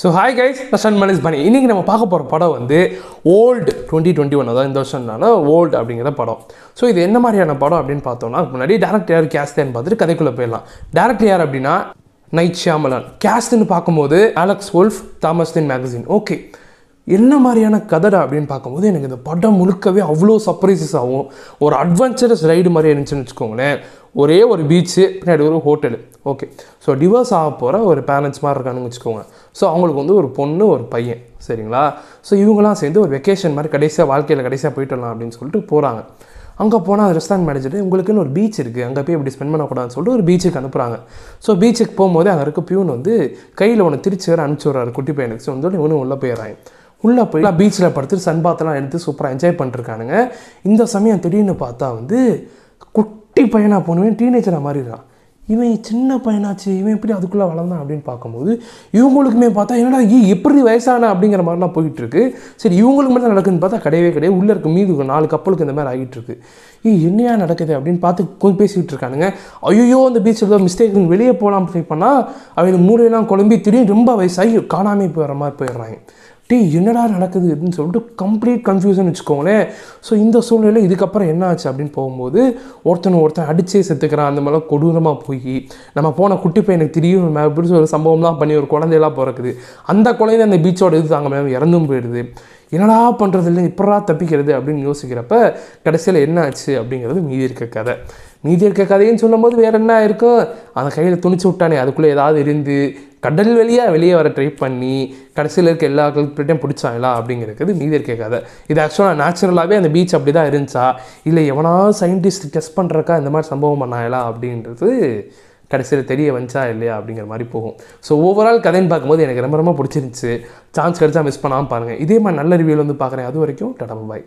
so hi guys நான் மனிஷ் பண்ணி இன்றைக்கி நம்ம பார்க்க போகிற படம் வந்து ஓல்டு டுவெண்ட்டி டுவெண்ட்டி ஒன் அதாவது இந்த வருஷம்னால ஓல்டு அப்படிங்கிற படம் ஸோ இது என்ன மாதிரியான படம் அப்படின்னு பார்த்தோம்னா முன்னாடி டேரக்டர் யார் கேஸ்தேன்னு பார்த்துட்டு கதைக்குள்ளே போயிடலாம் டேரக்டர் யார் அப்படின்னா நைட் ஷியாமலன் கேஸ்ட்னு பார்க்கும்போது அலெக்ஸ் தாமஸ் தின் மேகசின் ஓகே என்ன மாதிரியான கதடா அப்படின்னு பார்க்கும்போது எனக்கு இந்த படம் முழுக்கவே அவ்வளோ சர்ப்ரைசஸ் ஆகும் ஒரு அட்வென்ச்சரஸ் ரைடு மாதிரி இருந்துச்சுன்னு வச்சுக்கோங்களேன் ஒரே ஒரு பீச்சு பின்னாடி ஒரு ஹோட்டலு ஓகே ஸோ டிவோர்ஸ் ஆக போகிற ஒரு பேரண்ட்ஸ் மாதிரி இருக்கான்னு வச்சுக்கோங்க ஸோ அவங்களுக்கு வந்து ஒரு பொண்ணு ஒரு பையன் சரிங்களா ஸோ இவங்களாம் சேர்ந்து ஒரு வெக்கேஷன் மாதிரி கடைசியாக வாழ்க்கையில் கடைசியாக போயிட்டு வரலாம் அப்படின்னு சொல்லிட்டு போகிறாங்க அங்கே போனால் ரெஸ்டாரண்ட் மேனேஜர் உங்களுக்குன்னு ஒரு பீச் இருக்குது அங்கே போய் இப்படி ஸ்பெண்ட் பண்ணக்கூடாதுன்னு சொல்லிட்டு ஒரு பீச்சுக்கு அனுப்புகிறாங்க ஸோ பீச்சுக்கு போகும்போது அங்கே இருக்க பியூன் வந்து கையில் ஒன்று திருச்சி வர அனுப்பிச்சி குட்டி பையனுக்கு ஸோ வந்து இவனு உள்ளே போயிடுறாங்க உள்ளே போய் பீச்சில் படுத்துட்டு சன் பாத்தெல்லாம் எடுத்து சூப்பராக என்ஜாய் பண்ணிருக்கானுங்க இந்த சமயம் திடீர்னு பார்த்தா வந்து குட் குட்டி பையனாக போனவன் டீனேஜராக இருக்கான் இவன் சின்ன பையனாச்சு இவன் எப்படி அதுக்குள்ளே வளர்ந்தான் அப்படின்னு பார்க்கும்போது இவங்களுக்குமே பார்த்தா என்னடா ஈ எப்படி வயசான அப்படிங்கிற மாதிரிலாம் இருக்கு சரி இவங்களுக்கு மட்டும் நடக்குதுன்னு பார்த்தா கிடையவே கிடையாது உள்ளே இருக்க மீது நாலு கப்பலுக்கு இந்த மாதிரி ஆகிட்டு இருக்கு ஈ என்னையா நடக்குது அப்படின்னு பார்த்து கொஞ்சம் பேசிக்கிட்டு இருக்கானுங்க ஐயோ அந்த பீச்சில் ஏதோ மிஸ்டேக் வெளியே போகலாம் அப்படி பண்ணால் அவங்க மூளையெல்லாம் குழம்பி திடீர்னு ரொம்ப வயசாகி காணாமல் போயிடுற மாதிரி போயிடுறாங்க டே என்னடா நடக்குது அப்படின்னு சொல்லிட்டு கம்ப்ளீட் கன்ஃபியூஷன் வச்சுக்கோங்களேன் ஸோ இந்த சூழ்நிலை இதுக்கப்புறம் என்ன ஆச்சு அப்படின்னு போகும்போது ஒருத்தனை ஒருத்தன் அடிச்சே செத்துக்கிறான் அந்த மாதிரிலாம் கொடூரமாக போய் நம்ம போன குட்டி பையனுக்கு தெரியும் மேம் பிடிச்ச ஒரு சம்பவம்லாம் பண்ணி ஒரு குழந்தையெல்லாம் பிறக்குது அந்த குழந்தை அந்த பீச்சோட இது தாங்க மேம் இறந்தும் போயிடுது என்னடா பண்ணுறது இல்லை இப்படா தப்பிக்கிறது அப்படின்னு யோசிக்கிறப்ப கடைசியில் என்ன ஆச்சு அப்படிங்கிறது மீதி இருக்க கதை மீதி இருக்க கதைன்னு சொல்லும்போது வேறு என்ன இருக்கும் அந்த கையில் துணிச்சு விட்டானே அதுக்குள்ளே ஏதாவது இருந்து கடல் வெளியாக வெளியே வர ட்ரை பண்ணி கடைசியில் இருக்க எல்லா கல்பிரிட்டையும் பிடிச்சாங்களா அப்படிங்கிறது மீதி இருக்க கதை இது ஆக்சுவலாக நேச்சுரலாகவே அந்த பீச் அப்படி தான் இருந்துச்சா இல்லை எவனா சயின்டிஸ்ட் டெஸ்ட் பண்ணுறக்கா இந்த மாதிரி சம்பவம் பண்ணாயலா அப்படின்றது கடைசியில் தெரிய வந்துச்சா இல்லையா அப்படிங்கிற மாதிரி போகும் ஸோ ஓவரால் கதைன்னு பார்க்கும்போது எனக்கு ரொம்ப ரொம்ப பிடிச்சிருந்துச்சு சான்ஸ் கிடச்சா மிஸ் பண்ணாமல் பாருங்கள் இதே மாதிரி நல்ல ரிவ்யூவில் வந்து பார்க்குறேன் அது வரைக்கும் டடம்பாய்